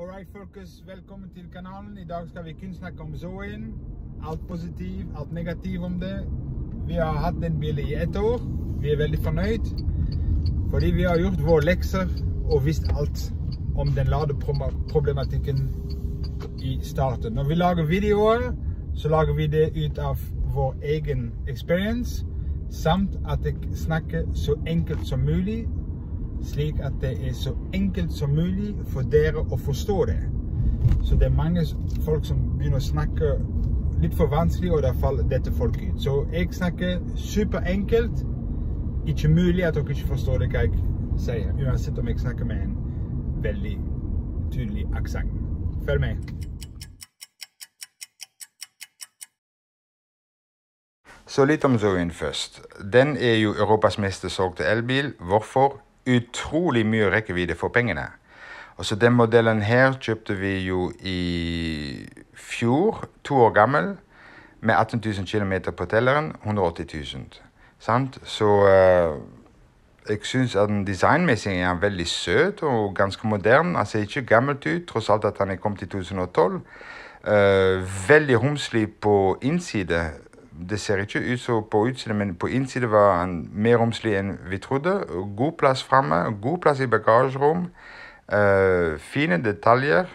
Alright, folkens. Velkommen til kanalen. I dag skal vi kun snakke om Zoen. Alt positiv, alt negativ om det. Vi har hatt den bilen i ett år. Vi er veldig fornøyd. Fordi vi har gjort våre lekser og visst alt om den ladeproblematikken i starten. Når vi lager videoer, så lager vi det ut av vår egen experience. Samt at jeg snakker så enkelt som mulig slik att det är så enkelt som möjligt för er att förstå det. Så det är många folk som börjar snacka lite för vanskligt och där faller detta folk ut. Så jag snackar superenkelt, inte möjligt och inte förstår det jag säger. Oavsett om jag snackar med en väldigt tydlig accent. Följ med! Så lite om Zorin först. Den är ju Europas mest sålda elbil. Varför? utrolig mye rekkevidde for pengene. Altså Den modellen her kjøpte vi jo i fjor, to år gammel, med 18 000 km på telleren, 180 000. Sant? Så uh, jeg syns at den designmessig er veldig søt og ganske moderne. Han ser ikke gammelt ut, tross alt at han er kommet i 2012. Uh, eh, veldig romslig på innside det ser ikke ut som på utsiden, men på innsiden var han mer romslig enn vi trodde. God plass framme, god plass i bagasjerom. Uh, eh, fine detaljer.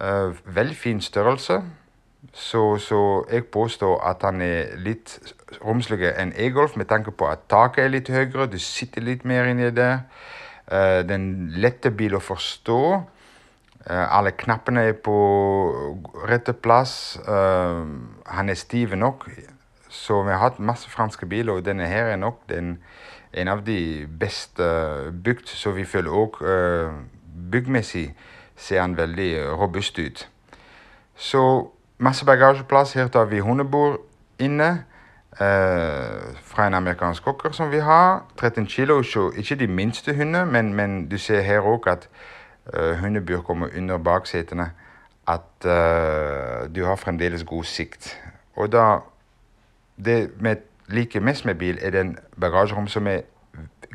Uh, eh, veldig fin størrelse. Så, så, jeg påstår at han er litt romsligere enn E-Golf, med tanke på at taket er litt høyere, du sitter litt mer inni der. Uh, eh, den lette bil å forstå. Eh, alle knappene er på rette plass. Eh, han er stiv nok. Så vi har hatt masse franske biler, og denne her er nok den, en av de beste bygd. Så vi føler òg eh, byggmessig ser han veldig robust ut. Så masse bagasjeplass. Her tar vi hundebord inne. Uh, fra en amerikansk kokker som vi har. 13 kilo, ikke, ikke de minste hundene, men, men, du ser her òg at Eh, hundebur kommer under baksetene, at eh, du har fremdeles god sikt. Og da Det vi liker mest med bil, er den bagasjerom som er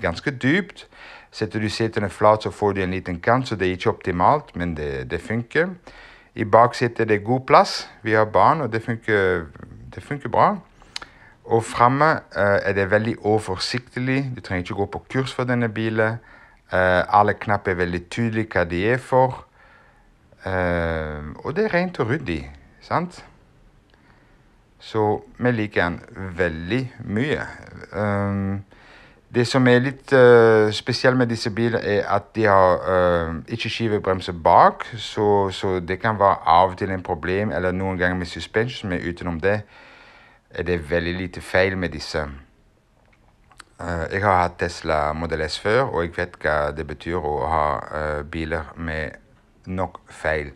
ganske dypt. Setter du setene flat, så får du en liten kant, så det er ikke optimalt, men det, det funker. I baksetet er det god plass. Vi har barn, og det funker, det funker bra. Og framme eh, er det veldig oversiktlig. Du trenger ikke gå på kurs for denne bilen. Eh, alle knapper er veldig tydelige hva de er for. Eh, og det er rent og ryddig, sant? Så vi liker den veldig mye. Eh, det som er litt spesielt med disse bilene, er at de har ikke skivebremser bak, så, så, det kan være av og til en problem, eller noen ganger med suspension, men utenom det er det veldig lite feil med disse. Eh, jeg har hatt Tesla Model S før, og jeg vet hva det betyr å ha eh, biler med nok feil.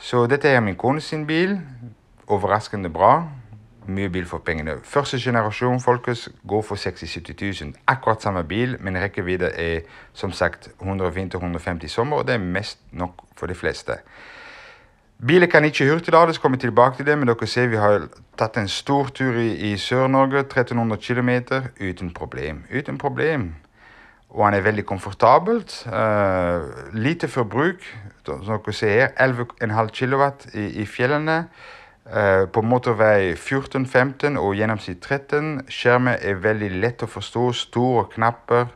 Så dette er min kone sin bil. Overraskende bra. Mye bil for pengene. Første generasjon folkens, går for 60 70 000. Akkurat samme bil, men rekkevidde er som sagt 150-150 sommer, og det er mest nok for de fleste. Bilen kan ikke hurtiglades kommer tilbake til det, men dere ser vi har tatt en stor tur i, i Sør-Norge, 1300 km, uten problem. Uten problem. Og han er veldig komfortabelt. Uh, lite forbruk, som dere ser her, 11,5 kW i, i, fjellene. Uh, på motorvei 14, 15 og gjennomsnitt 13. Skjermen er veldig lett å forstå, store knapper.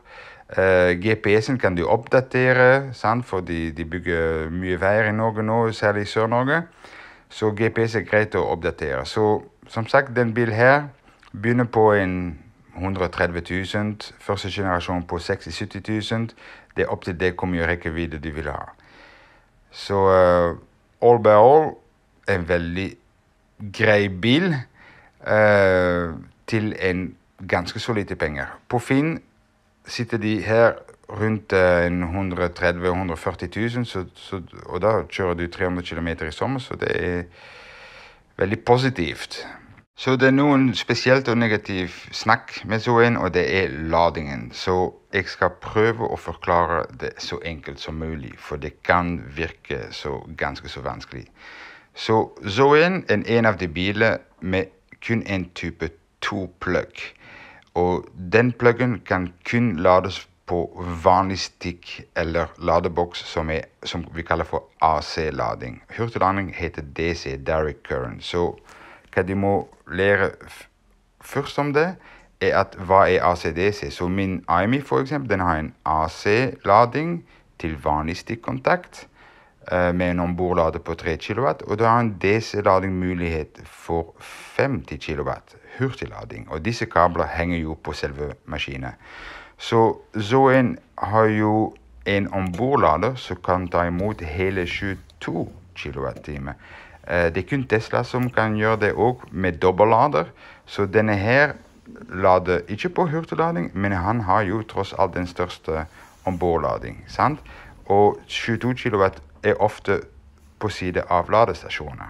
Uh, eh, GPS-en kan du oppdatere, sant? for de, de, bygger mye veier i Norge nå, særlig i Sør-Norge. Så GPS er greit å oppdatere. Så som sagt, den bilen her begynner på en 130 000. Første generasjon på 60 70 000. Det er opp til deg hvor mye rekkevidde du vil ha. Så uh, all by all en veldig grei bil uh, til en ganske solide penger. På Finn sitter de her rundt 130 140 000, så, så, og da kjører du 300 km i sommer, så det er veldig positivt. Så det er noen spesielt og negativ snakk med Zoen, og det er ladingen. Så jeg skal prøve å forklare det så enkelt som mulig, for det kan virke så ganske så vanskelig. Så Zoen er en av de biler med kun en type to plug og den pluggen kan kun lades på vanlig stikk eller ladeboks som, er, som vi kaller for AC-lading. Hurtiglading heter DC, Direct Current. Så hva de må lære først om det, er at hva er ACDC? Så min IMI for eksempel, den har en AC-lading til vanlig stikkontakt eh, med en ombordlader på 3 kW, og du har en DC-ladingmulighet for 50 kW hurtiglading. Og disse kablene henger jo på selve maskinen. Så Zoen har jo en ombordlader som kan ta imot hele 22 kWt. Eh, det er kun Tesla som kan gjøre det òg, med dobbeltlader. Så denne her lader ikke på hurtiglading, men han har jo tross alt den største ombordlading. sant? Og 22 kW er ofte på side av ladestasjoner.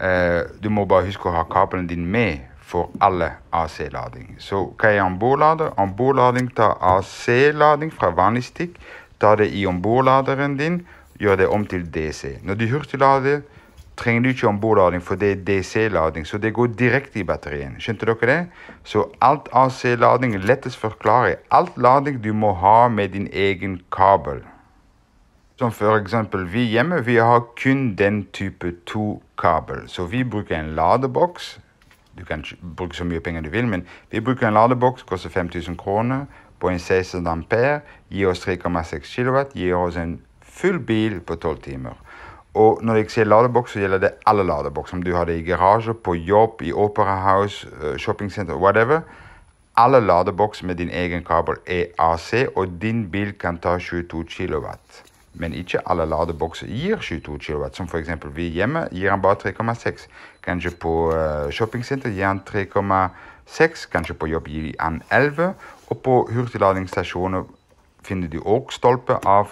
Eh, du må bare huske å ha kabelen din med for alle AC-lading. Så hva er ombordlader? Ombordlading tar AC-lading fra vanlig stikk, tar det i ombordladeren din, gjør det om til DC. Når du hurtiglader, trenger du ikke ombordlading, for det er DC-lading, så det går direkte i batterien. Skjønte dere det? Så alt AC-lading lettest forklare. Alt lading du må ha med din egen kabel. Som for eksempel vi hjemme, vi har kun den type to kabel Så vi bruker en ladeboks du kan bruke så mye penger du vil, men vi bruker en ladeboks, koster 5000 kroner, på en 16 ampere, gir oss 3,6 kW, gir oss en full bil på 12 timer. Og når jeg sier ladeboks, så gjelder det alle ladebokser. Om du har det i garasje, på jobb, i Opera House, shoppingsenter, whatever. Alle ladebokser med din egen kabel er AC, og din bil kan ta 22 kW. Men ikke alle ladebokser gir 22 kW, som f.eks. vi hjemme gir han bare 3,6. Kanskje på eh, shoppingsenter gir han 3,6, kanskje på jobb gir han 11. Og på hurtigladingsstasjoner finner du også stolper av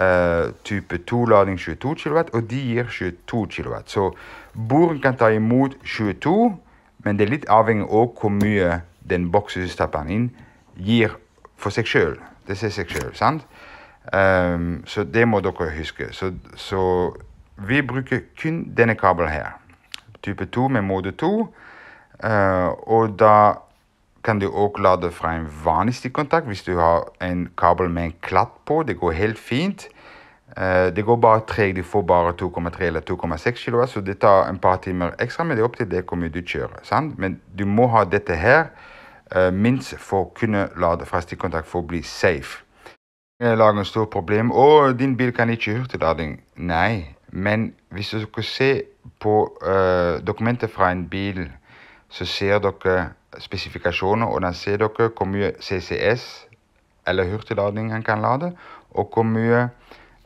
uh, type 2-lading 22 kW, og de gir 22 kW. Så boren kan ta imot 22, men det er litt avhengig av hvor mye den boksen du stapper inn, gir for seg sjøl. Det sier seg sjøl, sant? Um, så det må dere huske. Så, så, vi bruker kun denne kabelen her. Type 2 med mode 2. Uh, øh, og da kan du også lade fra en vanlig stikkontakt hvis du har en kabel med en klatt på. Det går helt fint. Uh, det går bare tregt. Du får bare 2,3 eller 2,6 kW, så det tar en par timer ekstra. Men det er opp til det hvor mye du kjører. Sant? Men du må ha dette her uh, minst for å kunne lade fra stikkontakt for å bli safe. Eh, lager et stort problem. 'Å, din bil kan ikke hurtiglading.' Nei, men hvis dere ser på uh, eh, dokumenter fra en bil, så ser dere spesifikasjoner, og da ser dere hvor mye CCS, eller hurtiglading, han kan lade, og hvor mye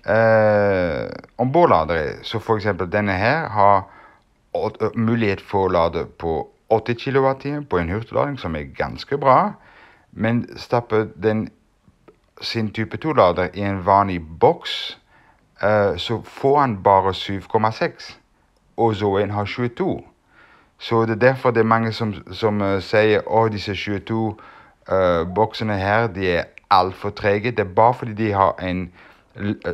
uh, ombordlader er. Så f.eks. denne her har mulighet for å lade på 80 kWt på en hurtiglading, som er ganske bra, men stapper den sin type 2-lader i en vanlig boks, eh, så får han bare 7,6. Og Zoen har 22. Så det er derfor det er mange som, som eh, sier at disse 22 eh, boksene her de er altfor trege. Det er bare fordi de har en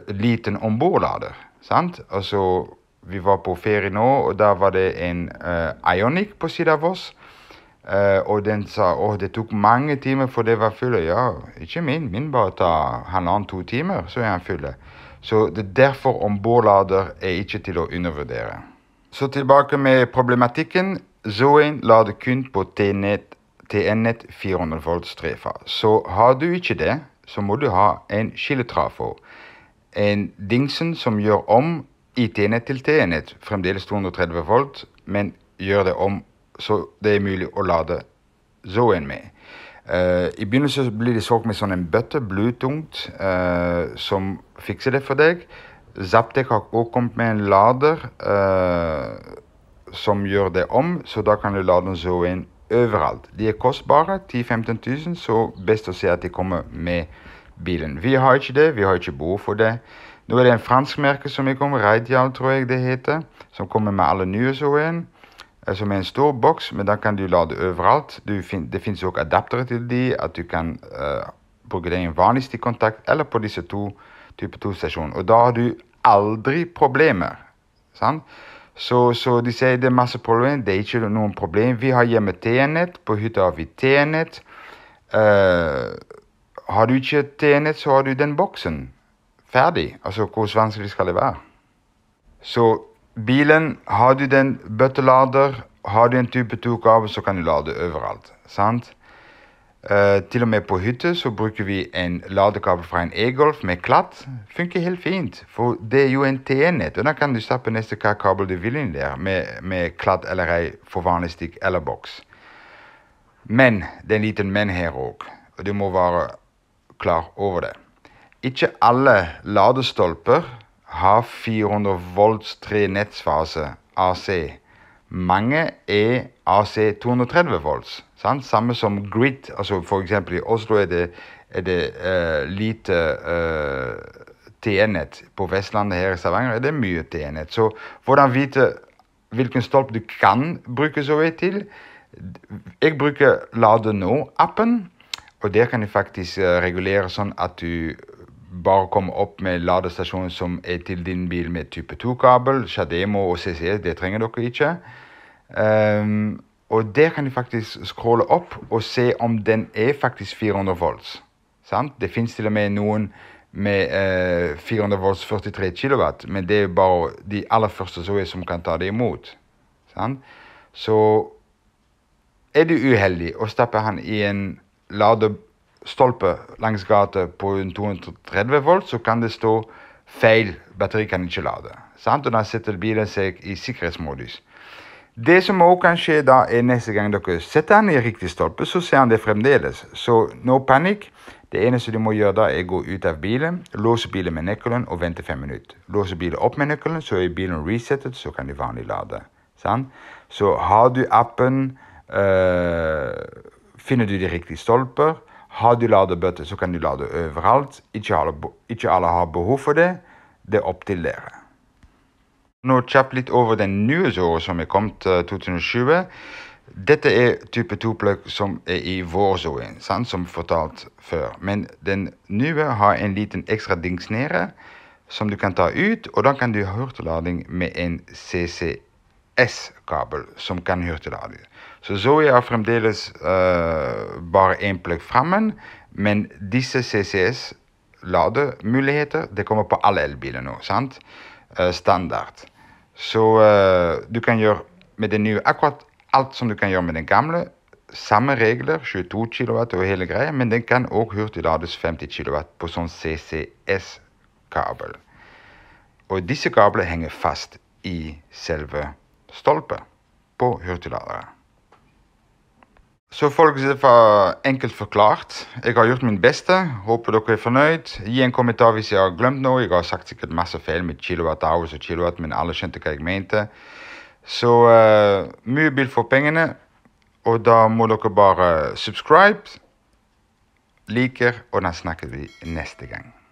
liten ombordlader. sant? Altså, Vi var på ferie nå, og da var det en Ionic på siden av oss. Uh, og den sa å, det tok mange timer, for det var fulle. Ja, ikke min. Min bare tar halvannen-to timer, så er han fulle. Så det er derfor ombordlader er ikke til å undervurdere. Så tilbake med problematikken. Zoen lader kun på tn TNet 400 volts trefa. Så har du ikke det, så må du ha en skilletrafo. En dingsen som gjør om IT-nett til tn TNet, fremdeles 230 volt, men gjør det om så det er mulig å lade Zoen med. Uh, I begynnelsen blir de solgt med sånn en bøtte, blutungt, uh, eh, som fikser det for deg. Zaptek har også kommet med en lader uh, som gjør det om, så da kan du lade den så inn overalt. De er kostbare, 10 000-15 000, så best å se at de kommer med bilen. Vi har ikke det, vi har ikke behov for det. Nå er det en fransk merke som kommer, Reidial tror jeg det heter, som kommer med alle nye Zoen. Eh, som er en stor boks, men den kan du lade overalt. Fin det fins også adaptere til de, at du kan uh, bruke det i vanlig stikkontakt eller på disse to type 2-stasjonene. Og da har du aldri problemer. Sant? Så, så, de sier det er masse problemer. Det er ikke noen problem. Vi har hjemme T-nett. På hytta har vi T-nett. Uh, har du ikke T-nett, så har du den boksen. Ferdig. Altså, hvor vanskelig skal det være? Så Bilen, har du den bøttelader, har du en type 2 så kan du lade overalt. sant? Uh, til og med på hytte så bruker vi en ladekabel fra en e-golf med klatt. Funker helt fint, for det er jo en TN-nett, og da kan du stappe neste kabel du vil inn der, med, med klatt eller ei for stikk eller boks. Men det er en liten men her òg, og du må være klar over det. Ikke alle ladestolper har 400 volts 3-nettsfase AC. Mange er AC 230 volts. Sant? Samme som grid. altså F.eks. i Oslo er det, er det uh, lite uh, eh, TE-nett. På Vestlandet her i Stavanger er det mye tn nett Så hvordan vite hvilken stolp du kan bruke så vidt til? Jeg bruker Lade nå-appen, og der kan jeg faktisk eh, regulere sånn at du bare komme opp med ladestasjoner som er til din bil med type 2-kabel. Shademo og CCS, det trenger dere ikke. Um, og der kan de faktisk scrolle opp og se om den er faktisk 400 volts. Sant? Det fins til og med noen med eh, 400 volts 43 kW, men det er bare de aller første som kan ta det imot. Sant? Så er du uheldig og stapper han i en lader stolpe langs gata på 230 volt, så kan det stå feil. Batteriet kan ikke lade. Sant? Og da setter bilen seg i sikkerhetsmodus. Det som også kan skje da, er neste gang dere setter den i riktig stolpe, så ser han det fremdeles. Så no panic. Det eneste du må gjøre da, er gå ut av bilen, låse bilen med nøkkelen og vente fem minutter. Låse bilen opp med nøkkelen, så er bilen resettet, så kan de vanlig lade. Sant? Så har du appen, øh, finner du de riktige stolper. Har du ladebøtte, så kan du lade overalt. Ikke alle, ikke alle har behov for det. Det er opp til dere. Nå kjapt litt over den nye nyhetsåret som er kommet, 2020. Eh, Dette er type 2-plugg som er i vårsonen, som fortalt før. Men den nye har en liten ekstra dings nede som du kan ta ut. Og da kan du ha hurtiglading med en CCS-kabel som kan hurtiglading. Så så je af deles uh, bar eenplug frammen, men disse CCS lademuligheter, det kommer på alle elbiler nou, sant? Uh, eh, standard. Så eh, du kan je med een nu akkurat alt som du kan göra med den gamla. Samma regler, 22 kW och hele grejen. men den kan òg hurtig lades 50 kW på zo'n CCS-kabel. Och disse kabelen hänger fast i dezelfde stolpen på hurtigladeren. Så folk volgens even enkelt verklaard. Jeg har gjort min beste. dere er fornøyd. Gi en kommentar hvis commentaar har glemt noe. Jeg har sagt sikkert masse feil med kilowatt chillout hours en chillout met alles in de kijkmenten. Zo, uh, eh, mye beeld for pengene. Og da må dere bare subscribe, liker Og da snakker vi neste gang.